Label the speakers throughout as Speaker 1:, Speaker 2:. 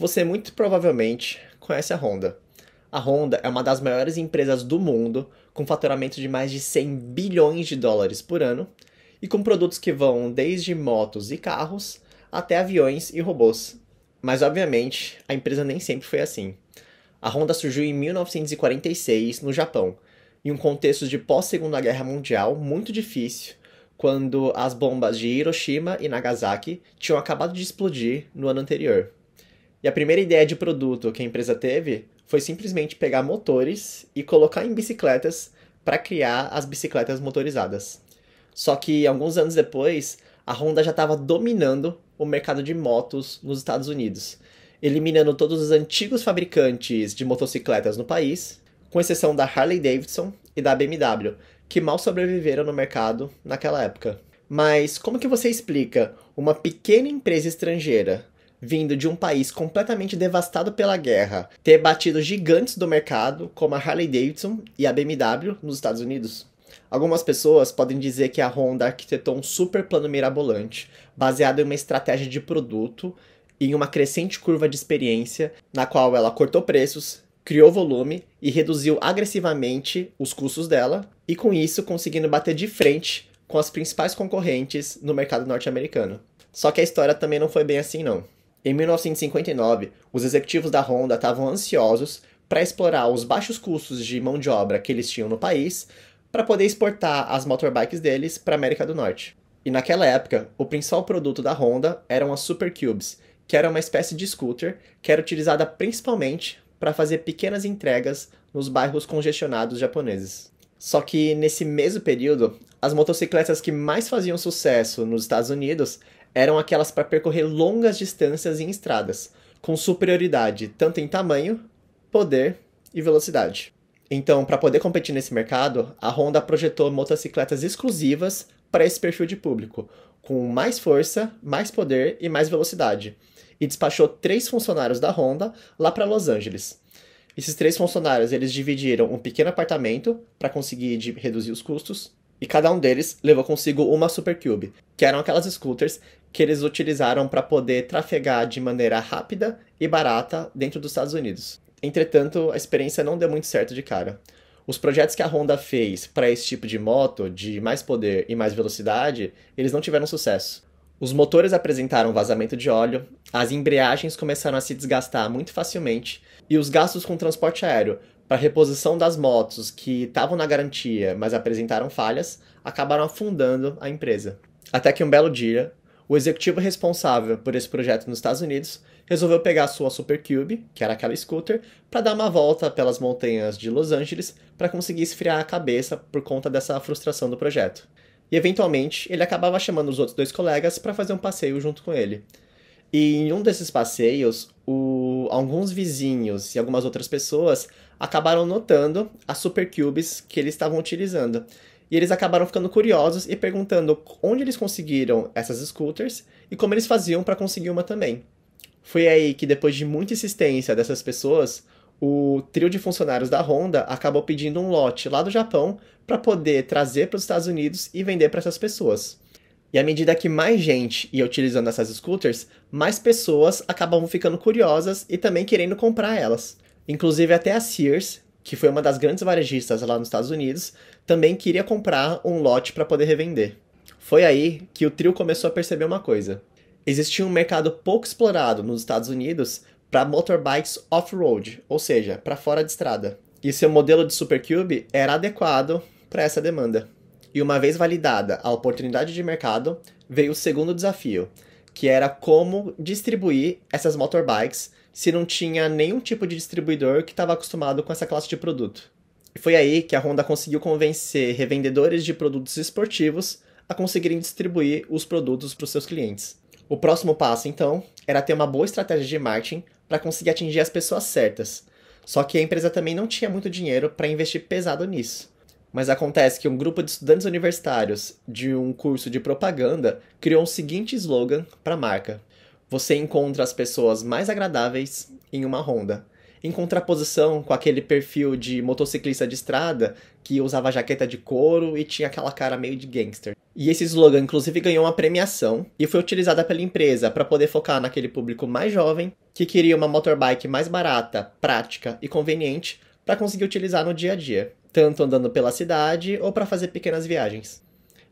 Speaker 1: Você muito provavelmente conhece a Honda. A Honda é uma das maiores empresas do mundo, com faturamento de mais de 100 bilhões de dólares por ano e com produtos que vão desde motos e carros até aviões e robôs. Mas obviamente, a empresa nem sempre foi assim. A Honda surgiu em 1946 no Japão, em um contexto de pós-Segunda Guerra Mundial muito difícil, quando as bombas de Hiroshima e Nagasaki tinham acabado de explodir no ano anterior. E a primeira ideia de produto que a empresa teve foi simplesmente pegar motores e colocar em bicicletas para criar as bicicletas motorizadas. Só que alguns anos depois, a Honda já estava dominando o mercado de motos nos Estados Unidos, eliminando todos os antigos fabricantes de motocicletas no país, com exceção da Harley Davidson e da BMW, que mal sobreviveram no mercado naquela época. Mas como que você explica uma pequena empresa estrangeira vindo de um país completamente devastado pela guerra ter batido gigantes do mercado, como a Harley Davidson e a BMW nos Estados Unidos? Algumas pessoas podem dizer que a Honda arquitetou um super plano mirabolante, baseado em uma estratégia de produto e em uma crescente curva de experiência, na qual ela cortou preços, criou volume e reduziu agressivamente os custos dela, e com isso conseguindo bater de frente com as principais concorrentes no mercado norte-americano. Só que a história também não foi bem assim não. Em 1959, os executivos da Honda estavam ansiosos para explorar os baixos custos de mão de obra que eles tinham no país para poder exportar as motorbikes deles para a América do Norte. E naquela época, o principal produto da Honda eram as Super Cubes, que era uma espécie de scooter que era utilizada principalmente para fazer pequenas entregas nos bairros congestionados japoneses. Só que nesse mesmo período, as motocicletas que mais faziam sucesso nos Estados Unidos eram aquelas para percorrer longas distâncias em estradas, com superioridade tanto em tamanho, poder e velocidade. Então, para poder competir nesse mercado, a Honda projetou motocicletas exclusivas para esse perfil de público, com mais força, mais poder e mais velocidade, e despachou três funcionários da Honda lá para Los Angeles. Esses três funcionários eles dividiram um pequeno apartamento para conseguir reduzir os custos e cada um deles levou consigo uma Supercube, que eram aquelas scooters que eles utilizaram para poder trafegar de maneira rápida e barata dentro dos Estados Unidos. Entretanto, a experiência não deu muito certo de cara. Os projetos que a Honda fez para esse tipo de moto, de mais poder e mais velocidade, eles não tiveram sucesso. Os motores apresentaram vazamento de óleo, as embreagens começaram a se desgastar muito facilmente e os gastos com transporte aéreo para reposição das motos que estavam na garantia, mas apresentaram falhas, acabaram afundando a empresa. Até que um belo dia, o executivo responsável por esse projeto nos Estados Unidos resolveu pegar sua Supercube, que era aquela scooter, para dar uma volta pelas montanhas de Los Angeles para conseguir esfriar a cabeça por conta dessa frustração do projeto e eventualmente ele acabava chamando os outros dois colegas para fazer um passeio junto com ele. E em um desses passeios, o... alguns vizinhos e algumas outras pessoas acabaram notando as supercubes que eles estavam utilizando. E eles acabaram ficando curiosos e perguntando onde eles conseguiram essas scooters e como eles faziam para conseguir uma também. Foi aí que, depois de muita insistência dessas pessoas, o trio de funcionários da Honda acabou pedindo um lote lá do Japão para poder trazer para os Estados Unidos e vender para essas pessoas. E à medida que mais gente ia utilizando essas scooters, mais pessoas acabavam ficando curiosas e também querendo comprar elas. Inclusive até a Sears, que foi uma das grandes varejistas lá nos Estados Unidos, também queria comprar um lote para poder revender. Foi aí que o trio começou a perceber uma coisa. Existia um mercado pouco explorado nos Estados Unidos para motorbikes off-road, ou seja, para fora de estrada. E seu modelo de Supercube era adequado para essa demanda. E uma vez validada a oportunidade de mercado, veio o segundo desafio, que era como distribuir essas motorbikes se não tinha nenhum tipo de distribuidor que estava acostumado com essa classe de produto. E foi aí que a Honda conseguiu convencer revendedores de produtos esportivos a conseguirem distribuir os produtos para os seus clientes. O próximo passo, então, era ter uma boa estratégia de marketing para conseguir atingir as pessoas certas. Só que a empresa também não tinha muito dinheiro para investir pesado nisso. Mas acontece que um grupo de estudantes universitários de um curso de propaganda criou o um seguinte slogan para a marca: Você encontra as pessoas mais agradáveis em uma ronda. Em contraposição com aquele perfil de motociclista de estrada que usava jaqueta de couro e tinha aquela cara meio de gangster. E esse slogan, inclusive, ganhou uma premiação e foi utilizada pela empresa para poder focar naquele público mais jovem que queria uma motorbike mais barata, prática e conveniente para conseguir utilizar no dia a dia, tanto andando pela cidade ou para fazer pequenas viagens.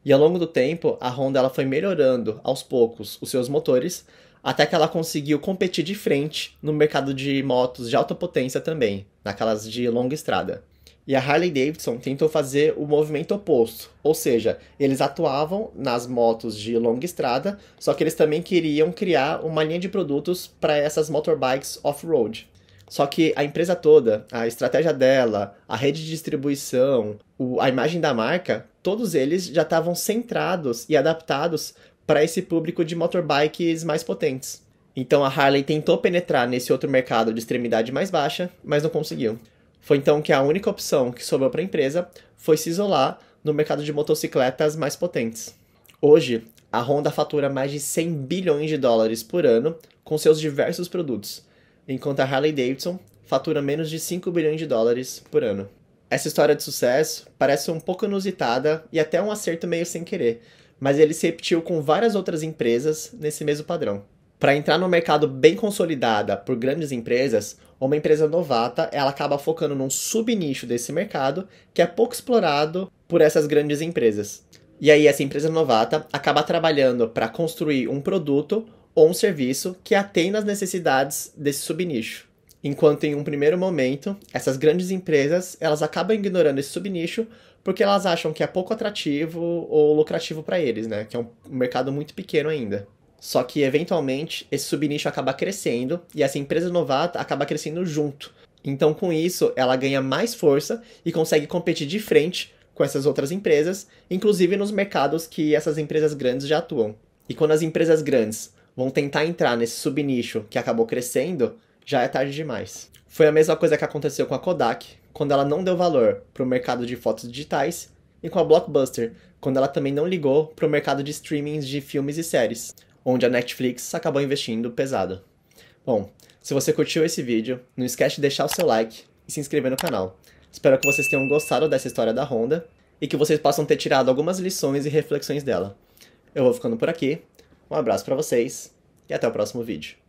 Speaker 1: E ao longo do tempo, a Honda ela foi melhorando aos poucos os seus motores, até que ela conseguiu competir de frente no mercado de motos de alta potência também, naquelas de longa estrada. E a Harley Davidson tentou fazer o movimento oposto, ou seja, eles atuavam nas motos de longa estrada, só que eles também queriam criar uma linha de produtos para essas motorbikes off-road. Só que a empresa toda, a estratégia dela, a rede de distribuição, o, a imagem da marca, todos eles já estavam centrados e adaptados para esse público de motorbikes mais potentes. Então a Harley tentou penetrar nesse outro mercado de extremidade mais baixa, mas não conseguiu. Foi então que a única opção que sobrou para a empresa foi se isolar no mercado de motocicletas mais potentes. Hoje, a Honda fatura mais de 100 bilhões de dólares por ano com seus diversos produtos, enquanto a Harley Davidson fatura menos de 5 bilhões de dólares por ano. Essa história de sucesso parece um pouco inusitada e até um acerto meio sem querer, mas ele se repetiu com várias outras empresas nesse mesmo padrão. Para entrar no mercado bem consolidada por grandes empresas, uma empresa novata, ela acaba focando num subnicho desse mercado que é pouco explorado por essas grandes empresas. E aí essa empresa novata acaba trabalhando para construir um produto ou um serviço que atenda às necessidades desse subnicho. Enquanto em um primeiro momento, essas grandes empresas, elas acabam ignorando esse subnicho porque elas acham que é pouco atrativo ou lucrativo para eles, né? Que é um mercado muito pequeno ainda. Só que, eventualmente, esse subnicho acaba crescendo e essa empresa novata acaba crescendo junto. Então, com isso, ela ganha mais força e consegue competir de frente com essas outras empresas, inclusive nos mercados que essas empresas grandes já atuam. E quando as empresas grandes vão tentar entrar nesse subnicho que acabou crescendo, já é tarde demais. Foi a mesma coisa que aconteceu com a Kodak, quando ela não deu valor para o mercado de fotos digitais, e com a Blockbuster, quando ela também não ligou para o mercado de streamings de filmes e séries onde a Netflix acabou investindo pesado. Bom, se você curtiu esse vídeo, não esquece de deixar o seu like e se inscrever no canal. Espero que vocês tenham gostado dessa história da Honda e que vocês possam ter tirado algumas lições e reflexões dela. Eu vou ficando por aqui, um abraço para vocês e até o próximo vídeo.